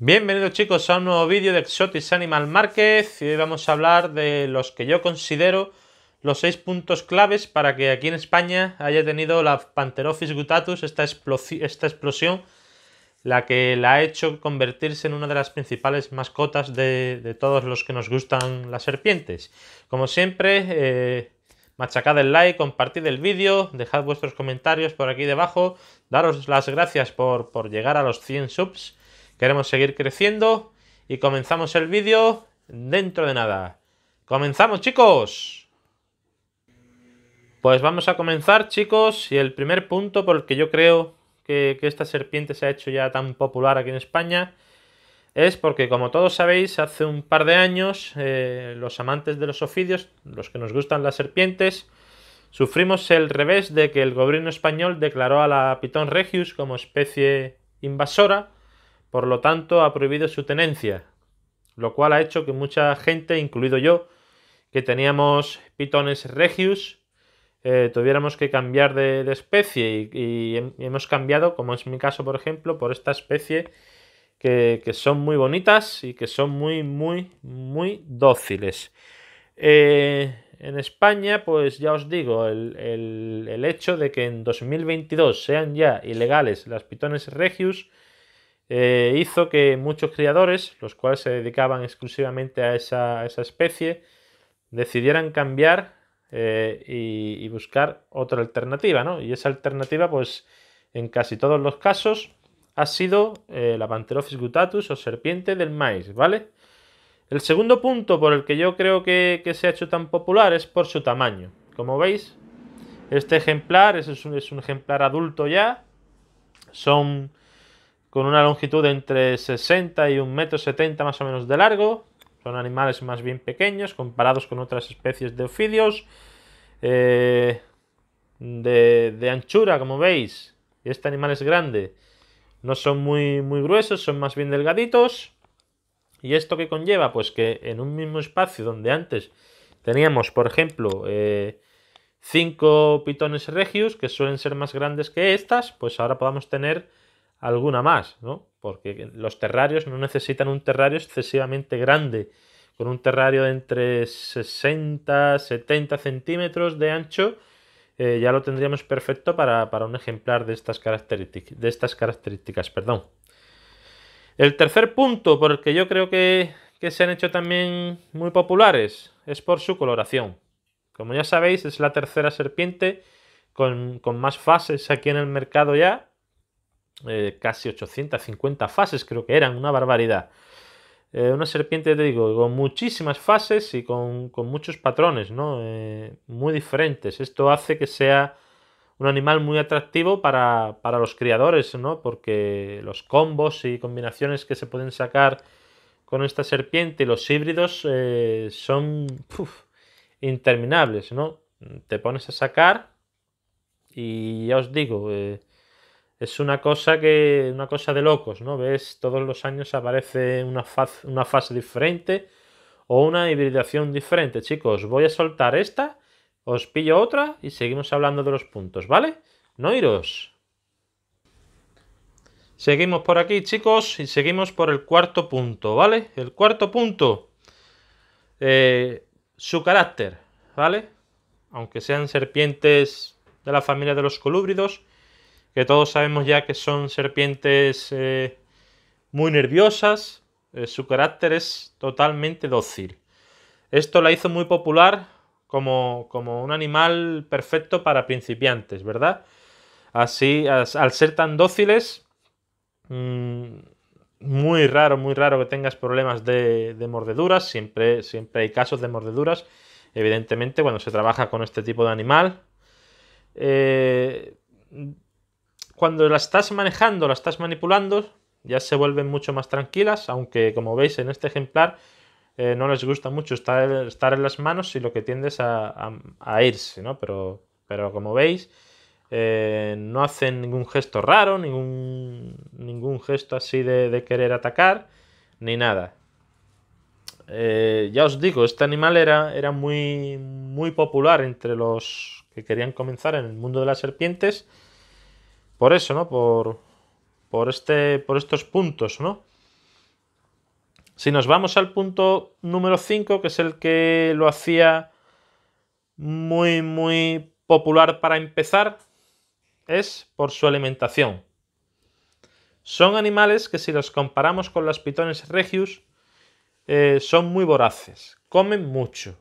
Bienvenidos chicos a un nuevo vídeo de Exotis Animal Market y hoy vamos a hablar de los que yo considero los seis puntos claves para que aquí en España haya tenido la Pantherophis gutatus, esta, esta explosión, la que la ha hecho convertirse en una de las principales mascotas de, todos los que nos gustan las serpientes. Como siempre, eh, machacad el like, compartid el vídeo, dejad vuestros comentarios por aquí debajo, daros las gracias por, por llegar a los 100 subs Queremos seguir creciendo y comenzamos el vídeo dentro de nada. ¡Comenzamos, chicos! Pues vamos a comenzar, chicos, y el primer punto por el que yo creo que, esta serpiente se ha hecho ya tan popular aquí en España es porque, como todos sabéis, hace un par de años eh, los amantes de los ofidios, los que nos gustan las serpientes, sufrimos el revés de que el gobierno español declaró a la Pitón regius como especie invasora por lo tanto ha prohibido su tenencia, lo cual ha hecho que mucha gente, incluido yo, que teníamos pitones regius, eh, tuviéramos que cambiar de, especie y, hemos cambiado, como es mi caso por ejemplo, por esta especie que, son muy bonitas y que son muy, muy, muy dóciles. Eh, en España, pues ya os digo, el, el hecho de que en 2022 sean ya ilegales las pitones regius, eh, hizo que muchos criadores, los cuales se dedicaban exclusivamente a esa, especie, decidieran cambiar eh, y, buscar otra alternativa, ¿no? Y esa alternativa, pues, en casi todos los casos, ha sido eh, la Pantherophis gutatus o serpiente del maíz, ¿vale? El segundo punto por el que yo creo que, se ha hecho tan popular es por su tamaño. Como veis, este ejemplar es es un ejemplar adulto ya. Son con una longitud entre 60 y 1,70 metro 70 más o menos de largo. Son animales más bien pequeños comparados con otras especies de ofidios. Eh, de, anchura, como veis. Este animal es grande. No son muy, muy gruesos, son más bien delgaditos. ¿Y esto que conlleva? Pues que en un mismo espacio donde antes teníamos, por ejemplo, 5 eh, cinco pitones regius, que suelen ser más grandes que estas, pues ahora podamos tener alguna más, ¿no? Porque los terrarios no necesitan un terrario excesivamente grande. Con un terrario de entre 60, 70 centímetros de ancho, eh, ya lo tendríamos perfecto para, un ejemplar de estas, características, de estas características. Perdón. El tercer punto, yo creo que, se han hecho también muy populares, es por su coloración. Como ya sabéis, es la tercera serpiente con, con más fases aquí en el mercado ya. Eh, casi 850 fases, creo que eran, una barbaridad. Eh, una serpiente, te digo, con muchísimas fases y con, muchos patrones, ¿no? Eh, muy diferentes. Esto hace que sea un animal muy atractivo para, los criadores, ¿no? Porque los combos y combinaciones que se pueden sacar con esta serpiente y los híbridos son interminables, ¿no? Te pones a sacar y ya os digo, es una cosa que una cosa de locos, ¿no? Ves todos los años aparece una, una fase diferente o una hibridación diferente, chicos. Voy a soltar esta, os pillo otra y seguimos hablando de los puntos, ¿vale? No iros. Seguimos por aquí, chicos, y seguimos por el cuarto punto, ¿vale? El cuarto punto, eh, su carácter, ¿vale? Aunque sean serpientes de la familia de los colúbridos, que todos sabemos ya que son serpientes eh, muy nerviosas, eh, su carácter es totalmente dócil. Esto la hizo muy popular como, como un animal perfecto para principiantes, ¿verdad? Así, al ser tan dóciles, mm, muy raro, muy raro que tengas problemas de, mordeduras, siempre, siempre hay casos de mordeduras, evidentemente cuando se trabaja con este tipo de animal. Eh, cuando la estás manejando, la estás manipulando, ya se vuelven mucho más tranquilas, aunque como veis en este ejemplar eh, no les gusta mucho estar, en las manos y lo que tiendes a, a, irse, ¿no? Pero, pero como veis, eh, no hacen ningún gesto raro, ningún, ningún gesto así de, querer atacar, ni nada. Eh, ya os digo, este animal era, era muy, muy popular entre los que querían comenzar en el mundo de las serpientes por eso, ¿no? Por, por, este, por estos puntos, ¿no? Si nos vamos al punto número 5, que es el que lo hacía muy, muy popular para empezar, es por su alimentación. Son animales que si los comparamos con las pitones regius, eh, son muy voraces, comen mucho,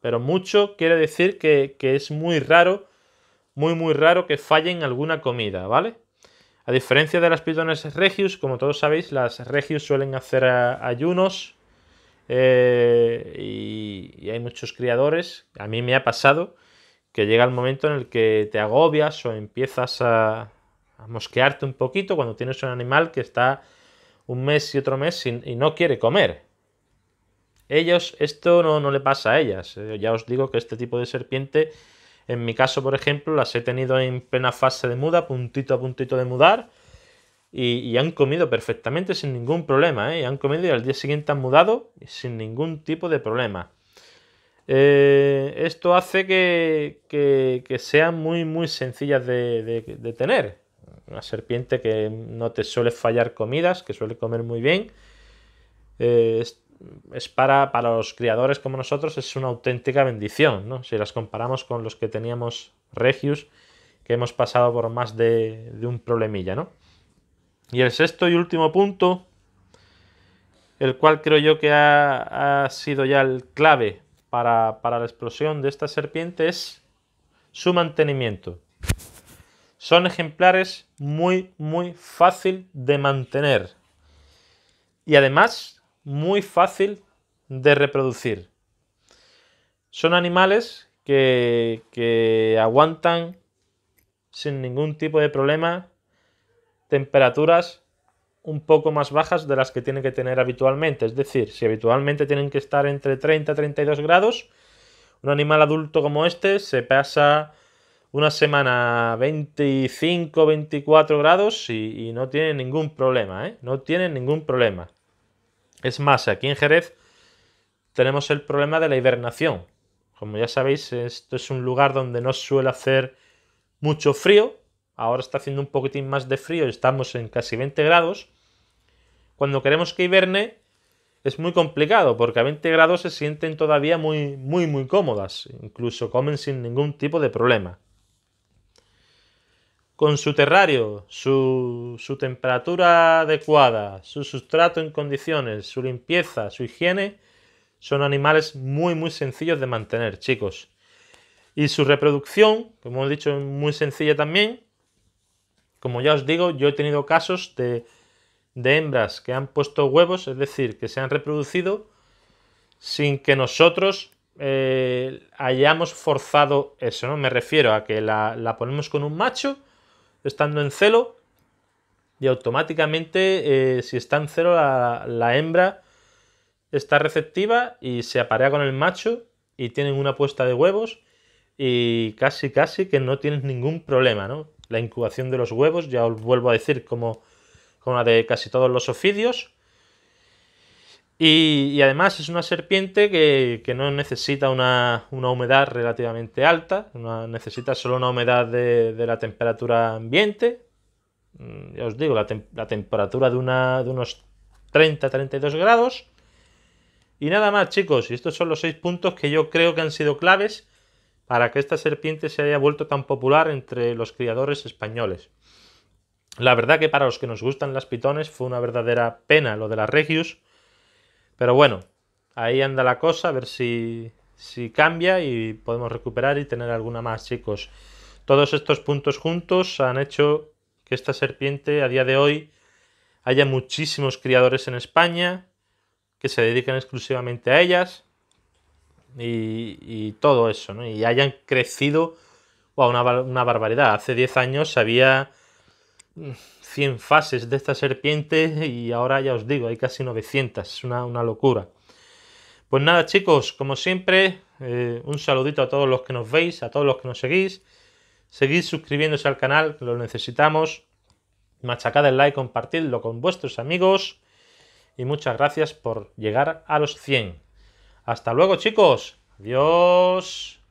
pero mucho quiere decir que, que es muy raro muy muy raro que fallen alguna comida, ¿vale? A diferencia de las pitones regius, como todos sabéis, las regius suelen hacer ayunos eh, y, hay muchos criadores. A mí me ha pasado que llega el momento en el que te agobias o empiezas a, mosquearte un poquito cuando tienes un animal que está un mes y otro mes y, no quiere comer. Ellos, esto no, no, le pasa a ellas. Eh, ya os digo que este tipo de serpiente en mi caso, por ejemplo, las he tenido en plena fase de muda, puntito a puntito de mudar, y, han comido perfectamente sin ningún problema, ¿eh? han comido y al día siguiente han mudado sin ningún tipo de problema. Eh, esto hace que, sean muy, muy sencillas de, tener. Una serpiente que no te suele fallar comidas, que suele comer muy bien. Eh, es para, para los criadores como nosotros, es una auténtica bendición, ¿no? Si las comparamos con los que teníamos Regius, que hemos pasado por más de, un problemilla, ¿no? Y el sexto y último punto, el cual creo yo que ha, sido ya el clave para, para, la explosión de esta serpiente, es su mantenimiento. Son ejemplares muy, muy fácil de mantener. Y además muy fácil de reproducir. Son animales que, aguantan sin ningún tipo de problema temperaturas un poco más bajas de las que tienen que tener habitualmente. Es decir, si habitualmente tienen que estar entre 30 y 32 grados, un animal adulto como este se pasa una semana 25, 24 grados y, no tiene ningún problema, ¿eh? No tiene ningún problema. Es más, aquí en Jerez tenemos el problema de la hibernación. Como ya sabéis, esto es un lugar donde no suele hacer mucho frío. Ahora está haciendo un poquitín más de frío, estamos en casi 20 grados. Cuando queremos que hiberne es muy complicado porque a 20 grados se sienten todavía muy, muy, muy cómodas. Incluso comen sin ningún tipo de problema con su terrario, su, temperatura adecuada, su sustrato en condiciones, su limpieza, su higiene, son animales muy muy sencillos de mantener, chicos. Y su reproducción, como he dicho, es muy sencilla también. Como ya os digo, yo he tenido casos de, hembras que han puesto huevos, es decir, que se han reproducido sin que nosotros eh, hayamos forzado eso, ¿no? Me refiero a que la, la ponemos con un macho estando en celo y automáticamente eh, si está en celo la, hembra está receptiva y se aparea con el macho y tienen una puesta de huevos y casi casi que no tienen ningún problema, ¿no? La incubación de los huevos, ya os vuelvo a decir, como, como la de casi todos los ofidios, y, además es una serpiente que, no necesita una, humedad relativamente alta, necesita solo una humedad de, la temperatura ambiente. Mm, ya os digo, la, temperatura de, una, de unos 30-32 grados. Y nada más, chicos, y estos son los seis puntos que yo creo que han sido claves para que esta serpiente se haya vuelto tan popular entre los criadores españoles. La verdad que para los que nos gustan las pitones fue una verdadera pena lo de las Regius pero bueno, ahí anda la cosa, a ver si, si cambia y podemos recuperar y tener alguna más, chicos. Todos estos puntos juntos han hecho que esta serpiente a día de hoy haya muchísimos criadores en España que se dedican exclusivamente a ellas y, todo eso, ¿no? Y hayan crecido a una, una barbaridad. Hace 10 años había 100 fases de esta serpiente y ahora ya os digo, hay casi 900, es una, locura. Pues nada chicos, como siempre, eh, un saludito a todos los que nos veis, a todos los que nos seguís. Seguid suscribiéndose al canal, lo necesitamos. Machacad el like, compartidlo con vuestros amigos. Y muchas gracias por llegar a los 100. Hasta luego chicos. Adiós.